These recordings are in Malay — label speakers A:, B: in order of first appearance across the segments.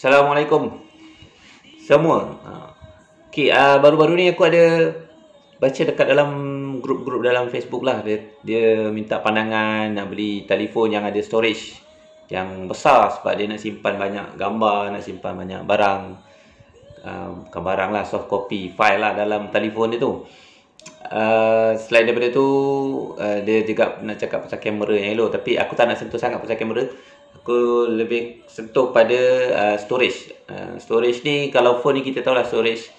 A: Assalamualaikum semua. Ha. Okey, uh, baru-baru ni aku ada baca dekat dalam grup-grup dalam Facebook lah. Dia, dia minta pandangan nak beli telefon yang ada storage yang besar sebab dia nak simpan banyak gambar, nak simpan banyak barang. Um, bukan barang lah, soft copy file lah dalam telefon dia tu. Uh, selain daripada tu uh, Dia juga nak cakap pasal kamera yang elok Tapi aku tak nak sentuh sangat pasal kamera aku lebih sentuh pada uh, storage. Uh, storage ni kalau phone ni kita tahu lah storage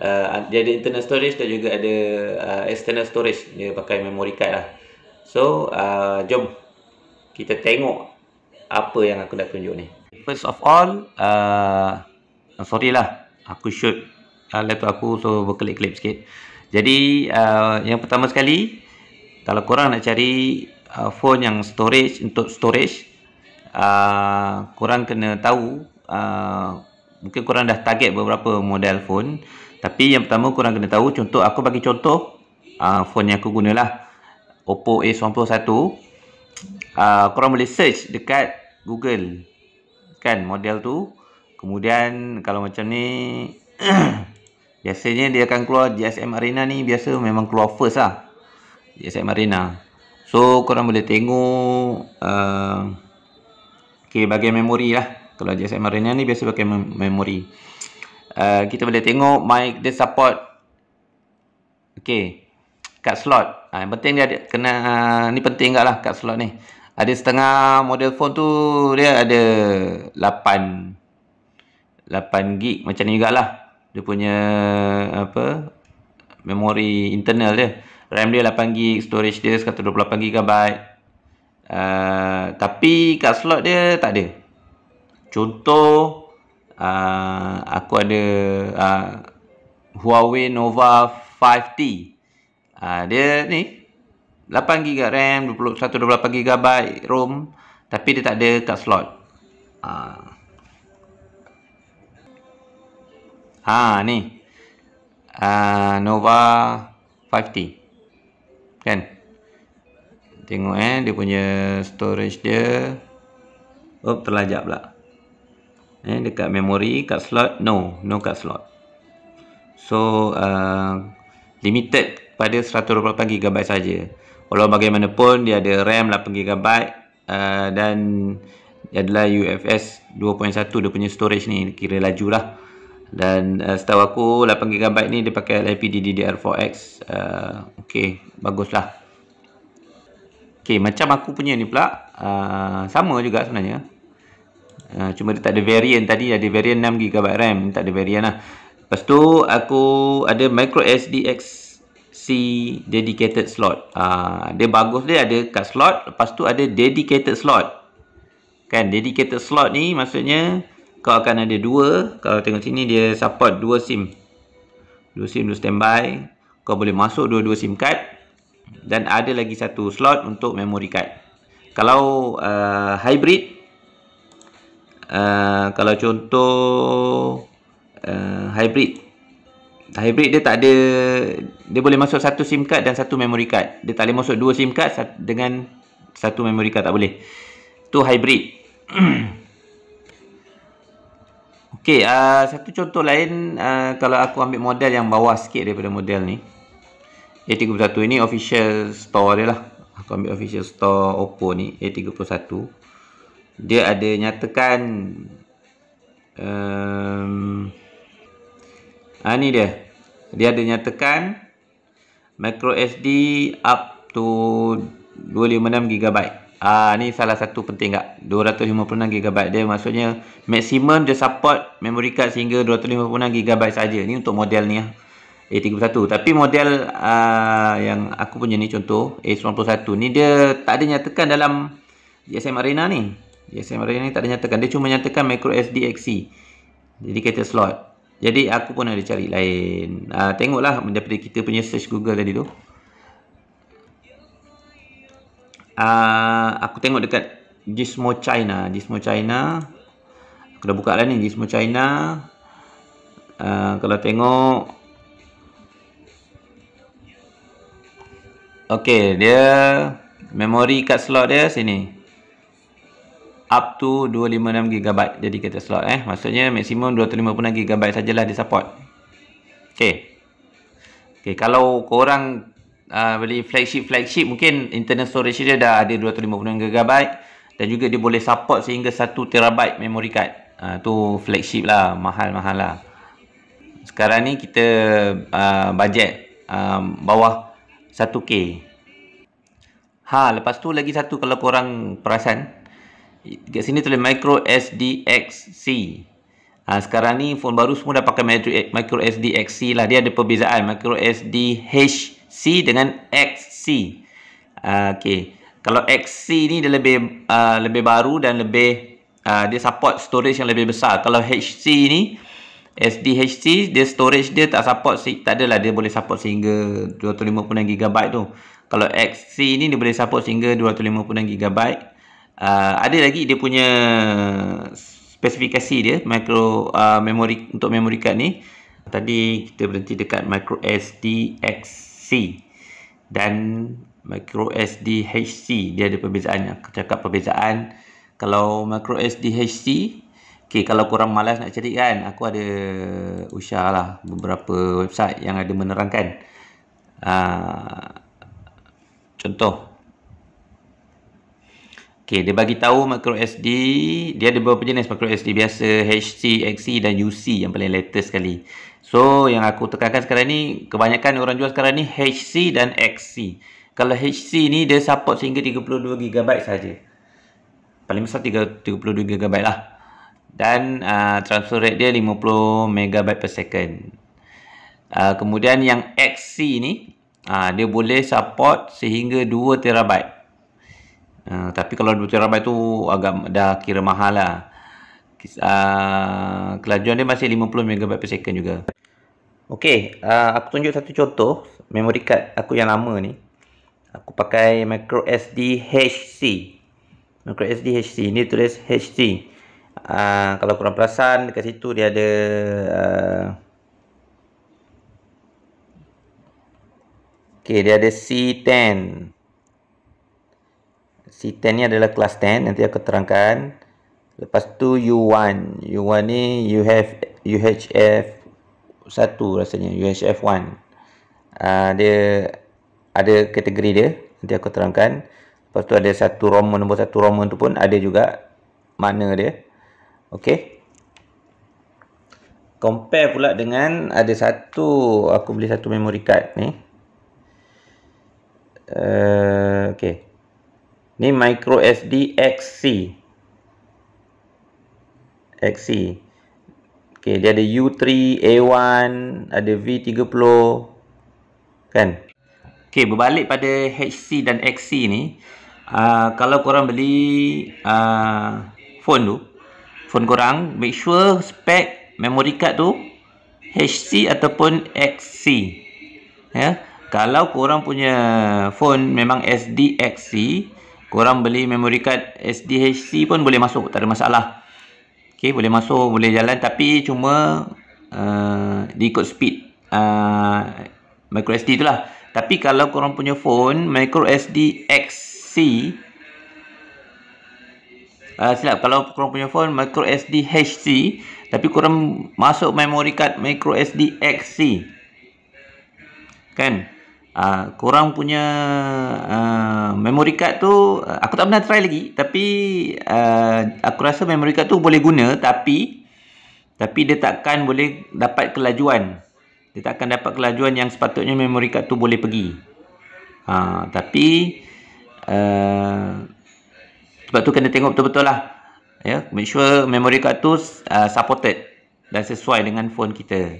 A: uh, dia ada internal storage dan juga ada uh, external storage dia pakai memory card lah. So, uh, jom kita tengok apa yang aku nak tunjuk ni. First of all, uh, sorry lah aku shoot uh, laptop aku so berkelip-kelip sikit. Jadi, uh, yang pertama sekali kalau korang nak cari uh, phone yang storage untuk storage Ah, korang kena tahu uh, mungkin korang dah target beberapa model phone tapi yang pertama korang kena tahu contoh aku bagi contoh uh, phone yang aku gunalah Oppo A91 uh, korang boleh search dekat Google kan model tu kemudian kalau macam ni biasanya dia akan keluar GSM Arena ni biasa memang keluar first lah GSM Arena so korang boleh tengok uh, Okey, bagi memori lah. Kalau GSM RNA ni biasa pakai mem memori. Uh, kita boleh tengok mic dia support. Okey. card slot. Ha, yang penting dia ada, kena, uh, ni penting enggak lah card slot ni. Ada setengah model phone tu, dia ada 8. 8 gig macam ni lah. Dia punya, apa, memori internal dia. RAM dia 8 gig, storage dia 128 gigabyte. Ah, tapi kat slot dia tak ada. Contoh uh, aku ada uh, Huawei Nova 5T. Uh, dia ni 8 GB RAM, 128 GB ROM tapi dia tak ada kat slot. Ah. Uh. Ha ni. Uh, Nova 5T. Kan? tengok eh dia punya storage dia oh terlajak pula eh dekat memory kat slot no no kat slot so uh, limited pada 128GB saja. walau bagaimanapun dia ada RAM 8GB uh, dan dia adalah UFS 2.1 dia punya storage ni kira laju lah dan uh, setahu aku 8GB ni dia pakai LPDDR4X uh, ok bagus lah Okay, macam aku punya ni pula uh, Sama juga sebenarnya uh, Cuma dia tak ada variant tadi Ada variant 6GB RAM tak ada variant lah Lepas tu aku ada micro SDXC dedicated slot uh, Dia bagus dia ada kat slot Lepas tu ada dedicated slot Kan, dedicated slot ni maksudnya Kau akan ada dua Kalau tengok sini dia support dua SIM Dua SIM, dua standby Kau boleh masuk dua-dua SIM card dan ada lagi satu slot untuk memory card kalau uh, hybrid uh, kalau contoh uh, hybrid hybrid dia tak ada dia boleh masuk satu sim card dan satu memory card dia tak boleh masuk dua sim card dengan satu memory card tak boleh tu hybrid Okay, uh, satu contoh lain uh, kalau aku ambil model yang bawah sikit daripada model ni A31 ni official store dia lah Aku ambil official store Oppo ni A31 Dia ada nyatakan um, ha, Ni dia Dia ada nyatakan Micro SD up to 256GB ha, ah, Ni salah satu penting tak 256GB dia maksudnya Maksimum dia support memory card sehingga 256GB saja. Ni untuk model ni lah ya. A31 tapi model uh, yang aku punya ni contoh A91 ni dia tak ada nyatakan dalam GSM Arena ni GSM Arena ni tak ada nyatakan dia cuma nyatakan micro SDXC XC dedicated slot jadi aku pun ada cari lain uh, tengoklah daripada kita punya search google tadi tu uh, aku tengok dekat Gizmo China Gizmo China aku dah buka lah ni Gizmo China uh, kalau tengok Okey, dia memori card slot dia sini up to 256GB jadi kita slot eh maksudnya maksimum 256GB sajalah dia support okey ok kalau korang uh, beli flagship-flagship mungkin internal storage dia dah ada 256GB dan juga dia boleh support sehingga 1TB memory card uh, tu flagship lah mahal-mahal lah sekarang ni kita uh, budget um, bawah satu k Ha, lepas tu lagi satu kalau korang perasan. di sini tulis micro SDXC. Ha, sekarang ni phone baru semua dah pakai micro SDXC lah. Dia ada perbezaan. Micro SDHC dengan XC. Ha, okay. Kalau XC ni dia lebih, uh, lebih baru dan lebih... Uh, dia support storage yang lebih besar. Kalau HC ni... SDHC dia storage dia tak support sih, tak adalah dia boleh support sehingga 256 GB tu. Kalau XC ni dia boleh support sehingga 256 GB. Uh, ada lagi dia punya spesifikasi dia micro uh, memory untuk memory card ni. Tadi kita berhenti dekat micro SDXC dan micro SDHC dia ada perbezaan. Aku cakap perbezaan kalau micro SDHC Okay, kalau korang malas nak cari kan, aku ada usaha lah beberapa website yang ada menerangkan. Uh, contoh. Okay, dia bagi tahu micro SD. Dia ada beberapa jenis micro SD. Biasa HC, XC dan UC yang paling latest sekali. So, yang aku tekankan sekarang ni, kebanyakan orang jual sekarang ni HC dan XC. Kalau HC ni, dia support sehingga 32GB saja. Paling besar 32GB lah dan uh, transfer rate dia 50 megabyte per second. Uh, kemudian yang XC ni uh, dia boleh support sehingga 2 terabyte. Uh, tapi kalau 2 terabyte tu agak dah kira mahal lah. Uh, kelajuan dia masih 50 megabyte per second juga. Okey, uh, aku tunjuk satu contoh memory card aku yang lama ni. Aku pakai micro SD HC. Micro SD HC ni tulis HC. Ah, kalau kurang perasan dekat situ dia ada uh, ah, okey dia ada C10 C10 ni adalah kelas 10 nanti aku terangkan lepas tu U1 U1 ni you have UHF 1 rasanya UHF 1 Uh, ah, dia ada kategori dia nanti aku terangkan lepas tu ada satu roman nombor satu roman tu pun ada juga mana dia uh, Okey. Compare pula dengan ada satu aku beli satu memory card ni. Uh, eh, okey. Ni micro SD XC. XC. Okey, dia ada U3, A1, ada V30 kan. Okey, berbalik pada HC dan XC ni, uh, kalau korang beli uh, phone tu phone korang make sure spek memory card tu HC ataupun XC ya kalau korang punya phone memang SD XC korang beli memory card SD HC pun boleh masuk tak ada masalah okey boleh masuk boleh jalan tapi cuma uh, diikut speed uh, micro SD itulah tapi kalau korang punya phone micro SD XC Ah, silap kalau korang punya phone micro SD HC tapi korang masuk memory card micro SD XC kan uh, korang punya uh, memory card tu aku tak pernah try lagi tapi uh, aku rasa memory card tu boleh guna tapi tapi dia takkan boleh dapat kelajuan dia takkan dapat kelajuan yang sepatutnya memory card tu boleh pergi uh, tapi sebab tu kena tengok betul-betul lah. Ya, make sure memory card tu uh, supported dan sesuai dengan phone kita.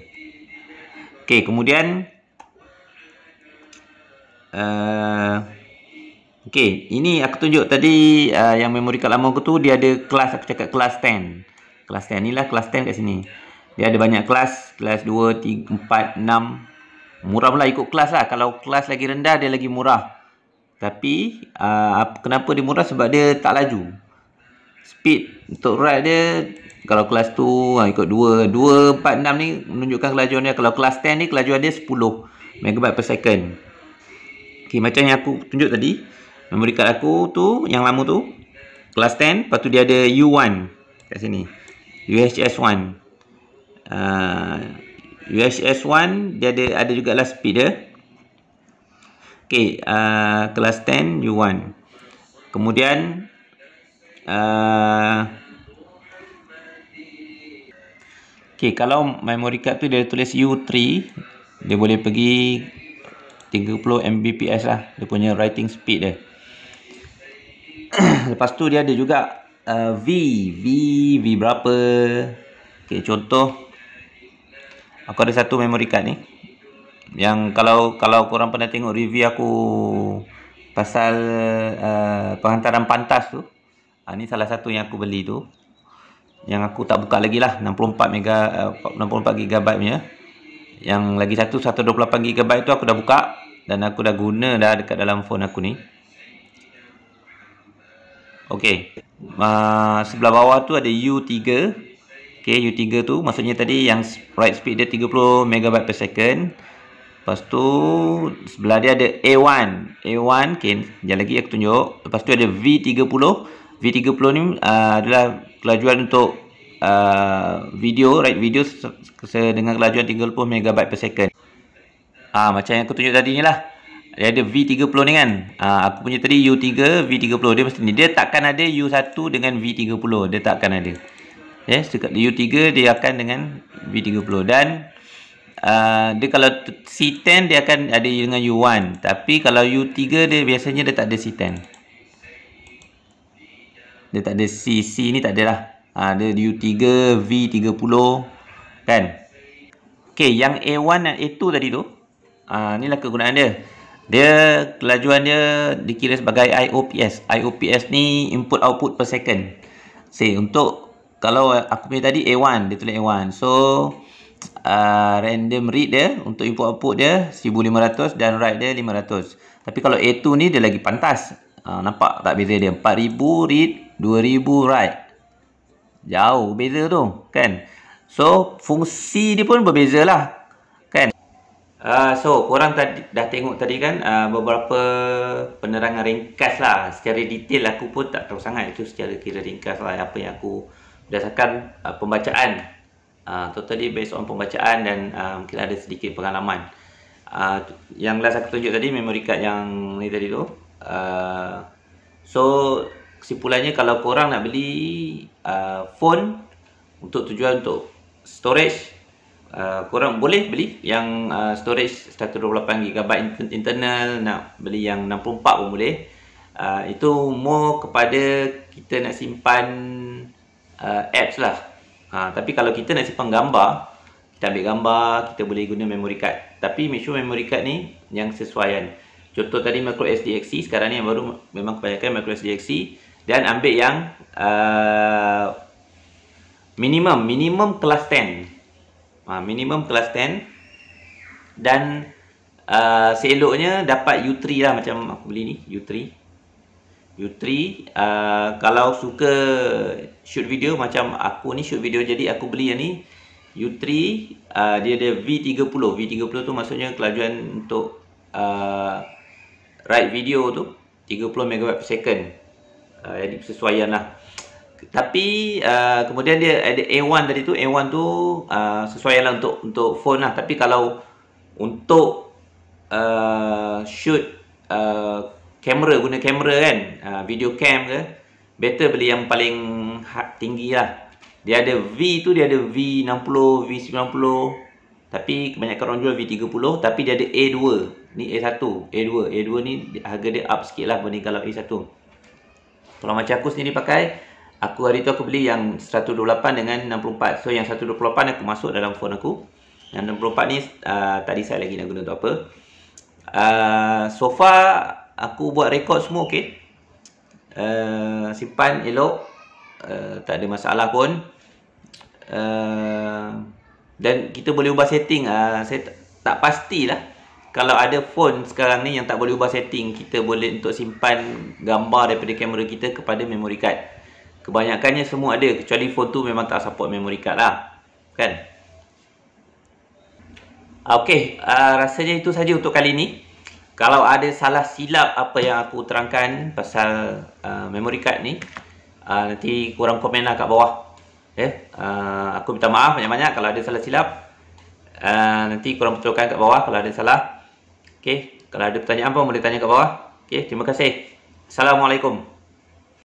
A: Okay, kemudian uh, Okay, ini aku tunjuk tadi uh, yang memory card lama aku tu dia ada kelas, aku cakap kelas 10. Kelas 10, inilah kelas 10 kat sini. Dia ada banyak kelas, kelas 2, 3, 4, 6. Murah pula ikut kelas lah. Kalau kelas lagi rendah, dia lagi murah. Tapi uh, kenapa dia murah sebab dia tak laju. Speed untuk ride dia kalau kelas tu ha, ikut 2 2 4 6 ni menunjukkan kelajuan dia kalau kelas 10 ni kelajuan dia 10 megabyte per second. Okey macam yang aku tunjuk tadi memory card aku tu yang lama tu kelas 10 lepas tu dia ada U1 kat sini. UHS1. Uh, ah, UHS1 dia ada ada jugaklah speed dia. K uh, kelas 10 U1 kemudian uh, okay, kalau memory card tu dia tulis U3 dia boleh pergi 30 Mbps lah dia punya writing speed dia lepas tu dia ada juga uh, V V V berapa okay, contoh aku ada satu memory card ni yang kalau kalau korang pernah tengok review aku pasal uh, penghantaran pantas tu ha, ni salah satu yang aku beli tu yang aku tak buka lagi lah 64 mega uh, 64 GB punya yang lagi satu 128 gigabyte tu aku dah buka dan aku dah guna dah dekat dalam phone aku ni Okey. Uh, ah, sebelah bawah tu ada U3. okay U3 tu maksudnya tadi yang write speed dia 30 megabyte per second. Lepas tu sebelah dia ada A1. A1 kan. Okay. lagi aku tunjuk. Lepas tu ada V30. V30 ni uh, adalah kelajuan untuk uh, video, right video dengan kelajuan 30 megabyte per second. Ah macam yang aku tunjuk tadi ni lah. Dia ada V30 ni kan. Ah aku punya tadi U3 V30 dia mesti ni. Dia takkan ada U1 dengan V30. Dia takkan ada. Yes, eh, dekat U3 dia akan dengan V30 dan Ah, dia kalau C10 dia akan ada dengan U1 tapi kalau U3 dia biasanya dia tak ada C10 dia tak ada C, C ni tak ada lah ada U3, V30 kan ok yang A1 dan A2 tadi tu ah, ni lah kegunaan dia dia kelajuan dia dikira sebagai IOPS IOPS ni input output per second say untuk kalau aku punya tadi A1 dia tulis A1 so uh, random read dia untuk input-output dia 1500 dan write dia 500. Tapi kalau A2 ni dia lagi pantas. Uh, nampak tak beza dia? 4000 read, 2000 write. Jauh beza tu kan? So fungsi dia pun berbeza lah. Uh, so, korang tadi, dah tengok tadi kan uh, beberapa penerangan ringkas lah Secara detail aku pun tak tahu sangat Itu secara kira ringkas lah apa yang aku berdasarkan uh, pembacaan Ah, totally based on pembacaan dan uh, mungkin ada sedikit pengalaman uh, yang last aku tunjuk tadi memory card yang ni tadi tu uh, so kesimpulannya kalau korang nak beli uh, phone untuk tujuan untuk storage Uh, korang boleh beli yang uh, storage 128GB internal Nak beli yang 64 pun boleh uh, Itu more kepada kita nak simpan uh, apps lah Ha, tapi kalau kita nak simpan gambar, kita ambil gambar, kita boleh guna memory card. Tapi make sure memory card ni yang sesuaian. Contoh tadi micro SDXC, sekarang ni yang baru memang kebanyakan micro SDXC. Dan ambil yang uh, minimum, minimum kelas 10. Ha, minimum kelas 10. Dan uh, seeloknya dapat U3 lah macam aku beli ni, U3. U3 uh, Kalau suka shoot video Macam aku ni shoot video Jadi aku beli yang ni U3 uh, Dia ada V30 V30 tu maksudnya kelajuan untuk uh, Write video tu 30 MB per second uh, Jadi persesuaian lah tapi uh, kemudian dia ada A1 tadi tu A1 tu uh, sesuai lah untuk untuk phone lah tapi kalau untuk uh, shoot uh, kamera guna kamera kan uh, video cam ke better beli yang paling ha, tinggi lah dia ada V tu dia ada V60 V90 tapi kebanyakan orang jual V30 tapi dia ada A2 ni A1 A2 A2 ni harga dia up sikit lah berbanding kalau A1 kalau macam aku sendiri pakai aku hari tu aku beli yang 128 dengan 64 so yang 128 aku masuk dalam phone aku yang 64 ni uh, tadi saya lagi nak guna untuk apa uh, so far aku buat rekod semua okey. Uh, eh, simpan elok. Uh, tak ada masalah pun. Uh, dan kita boleh ubah setting. Uh, saya tak pastilah. Kalau ada phone sekarang ni yang tak boleh ubah setting, kita boleh untuk simpan gambar daripada kamera kita kepada memory card. Kebanyakannya semua ada. Kecuali phone tu memang tak support memory card lah. Kan? Ah, okay. Uh, rasanya itu saja untuk kali ni. Kalau ada salah silap apa yang aku terangkan pasal uh, memory card ni, uh, nanti kurang komen lah kat bawah. Eh, uh, aku minta maaf banyak-banyak kalau ada salah silap. Uh, nanti korang betulkan kat bawah kalau ada salah. Okay, kalau ada pertanyaan pun boleh tanya kat bawah. Okay, terima kasih. Assalamualaikum.